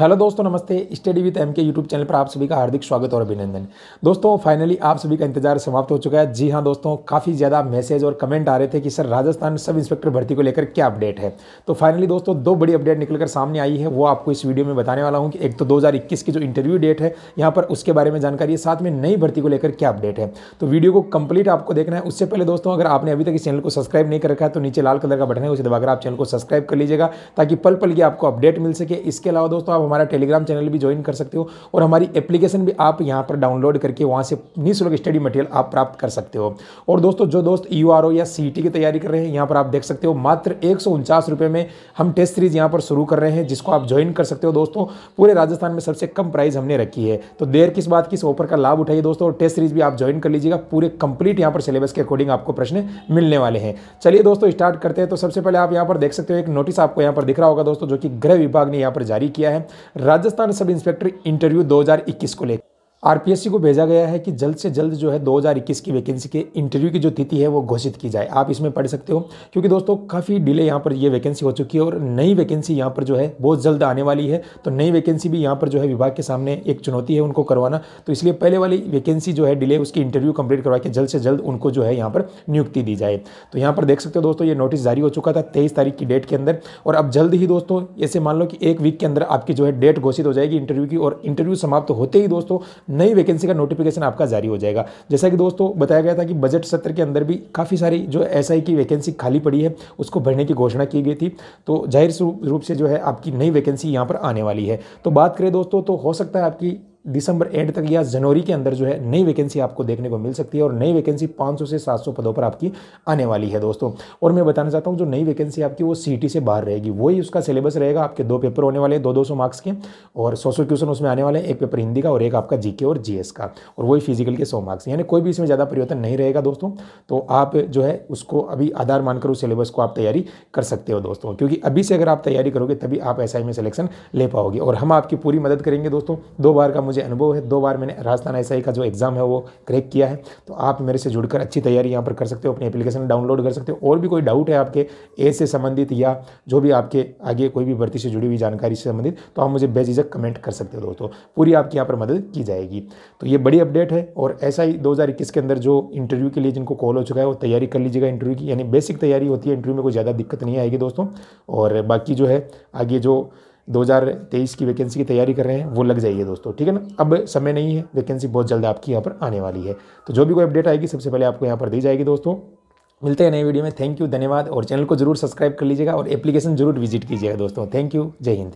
hello दोस्तों नमस्ते study with M K YouTube channel पर आप सभी का हार्दिक स्वागत और अभिनंदन दोस्तों फाइनली आप सभी का इंतजार समाप्त हो चुका है जी हाँ दोस्तों काफ़ी ज़्यादा मैसेज और कमेंट आ रहे थे कि सर राजस्थान सब इंस्पेक्टर भर्ती को लेकर क्या अपडेट है तो फाइनली दोस्तों दो बड़ी अपडेट निकलकर सामने आई है वो आपको इस वीडियो में बताने वाला हूँ कि एक तो दो की जो इंटरव्यू डेट है यहाँ पर उसके बारे में जानकारी है साथ में नई भर्ती को लेकर क्या अपडेट है तो वीडियो को कंप्लीट आपको देखना है उससे पहले दोस्तों अगर आपने अभी तक इस चैनल को सब्सक्राइब नहीं कर रखा है तो नीचे लाल कलर का बटन है उसे दबाकर आप चैनल को सब्सक्राइब कर लीजिएगा ताकि पल पल की आपको अपडेट मिल सके इसके अलावा दोस्तों आप हमारा टेलीग्राम चैनल भी ज्वाइन कर सकते हो और हमारी एप्लीकेशन भी आप यहाँ पर डाउनलोड करके वहाँ से निःशुल्क स्टडी मटेरियल आप प्राप्त कर सकते हो और दोस्तों जो दोस्त यू e आर या सी की तैयारी कर रहे हैं यहाँ पर आप देख सकते हो मात्र एक में हम टेस्ट सीरीज यहाँ पर शुरू कर रहे हैं जिसको आप ज्वाइन कर सकते हो दोस्तों पूरे राजस्थान में सबसे कम प्राइस हमने रखी है तो देर किस बात किस ऑफर का लाभ उठाइए दोस्तों और टेस्ट सीरीज भी आप ज्वाइन कर लीजिएगा पूरे कंप्लीट यहाँ पर सिलेबस के अकॉर्डिंग आपको प्रश्न मिलने वाले हैं चलिए दोस्तों स्टार्ट करते हैं तो सबसे पहले आप यहाँ पर देख सकते हो एक नोटिस आपको यहाँ पर दिख रहा होगा दोस्तों जो कि गृह विभाग ने यहाँ पर जारी किया है राजस्थान सब इंस्पेक्टर इंटरव्यू 2021 को लेकर आरपीएससी को भेजा गया है कि जल्द से जल्द जो है 2021 की वैकेंसी के इंटरव्यू की जो तिथि है वो घोषित की जाए आप इसमें पढ़ सकते हो क्योंकि दोस्तों काफ़ी डिले यहाँ पर ये यह वैकेंसी हो चुकी है और नई वैकेंसी यहाँ पर जो है बहुत जल्द आने वाली है तो नई वैकेंसी भी यहाँ पर जो है विभाग के सामने एक चुनौती है उनको करवाना तो इसलिए पहले वाली वैकेंसी जो है डिले उसकी इंटरव्यू कंप्लीट करवा के जल्द से जल्द उनको जो है यहाँ पर नियुक्ति दी जाए तो यहाँ पर देख सकते हो दोस्तों ये नोटिस जारी हो चुका था तेईस तारीख की डेट के अंदर और अब जल्द ही दोस्तों ऐसे मान लो कि एक वीक के अंदर आपकी जो है डेट घोषित हो जाएगी इंटरव्यू की और इंटरव्यू समाप्त होते ही दोस्तों नई वैकेंसी का नोटिफिकेशन आपका जारी हो जाएगा जैसा कि दोस्तों बताया गया था कि बजट सत्र के अंदर भी काफ़ी सारी जो एस की वैकेंसी खाली पड़ी है उसको भरने की घोषणा की गई थी तो जाहिर रूप से जो है आपकी नई वैकेंसी यहाँ पर आने वाली है तो बात करें दोस्तों तो हो सकता है आपकी दिसंबर एंड तक या जनवरी के अंदर जो है नई वैकेंसी आपको देखने को मिल सकती है और नई वैकेंसी 500 से 700 पदों पर आपकी आने वाली है दोस्तों और मैं बताना चाहता हूँ जो नई वैकेंसी आपकी वो सी से बाहर रहेगी वही उसका सिलेबस रहेगा आपके दो पेपर होने वाले दो दो सौ मार्क्स के और सौ सौ क्वेश्चन उसमें आने वाले हैं एक पेपर हिंदी का और एक आपका जी और जी का और वही फिजिकल के सौ मार्क्स यानी कोई भी इसमें ज़्यादा परिवर्तन नहीं रहेगा दोस्तों तो आप जो है उसको अभी आधार मानकर उस सिलेबस को आप तैयारी कर सकते हो दोस्तों क्योंकि अभी से अगर आप तैयारी करोगे तभी आप एस में सिलेक्शन ले पाओगे और हम आपकी पूरी मदद करेंगे दोस्तों दो बार का मुझे अनुभव है दो बार मैंने राजस्थान एस का जो एग्ज़ाम है वो क्रैक किया है तो आप मेरे से जुड़कर अच्छी तैयारी यहाँ पर कर सकते हो अपनी एप्लीकेशन डाउनलोड कर सकते हो और भी कोई डाउट है आपके ए से संबंधित या जो भी आपके आगे कोई भी भर्ती से जुड़ी हुई जानकारी से संबंधित तो आप मुझे बेझिझक कमेंट कर सकते हो दोस्तों पूरी आपकी यहाँ पर मदद की जाएगी तो ये बड़ी अपडेट है और ऐसा ही दो के अंदर जो इंटरव्यू के लिए जिनको कॉल हो चुका है वो तैयारी कर लीजिएगा इंटरव्यू की यानी बेसिक तैयारी होती है इंटरव्यू में कोई ज़्यादा दिक्कत नहीं आएगी दोस्तों और बाकी जो है आगे जो 2023 की वैकेंसी की तैयारी कर रहे हैं वो लग जाइए दोस्तों ठीक है ना अब समय नहीं है वैकेंसी बहुत जल्द आपकी यहाँ पर आने वाली है तो जो भी कोई अपडेट आएगी सबसे पहले आपको यहाँ पर दी जाएगी दोस्तों मिलते हैं नए वीडियो में थैंक यू धन्यवाद और चैनल को जरूर सब्सक्राइब कर लीजिएगा और एप्लीकेशन जरूर विजिट कीजिएगा दोस्तों थैंक यू जय हिंद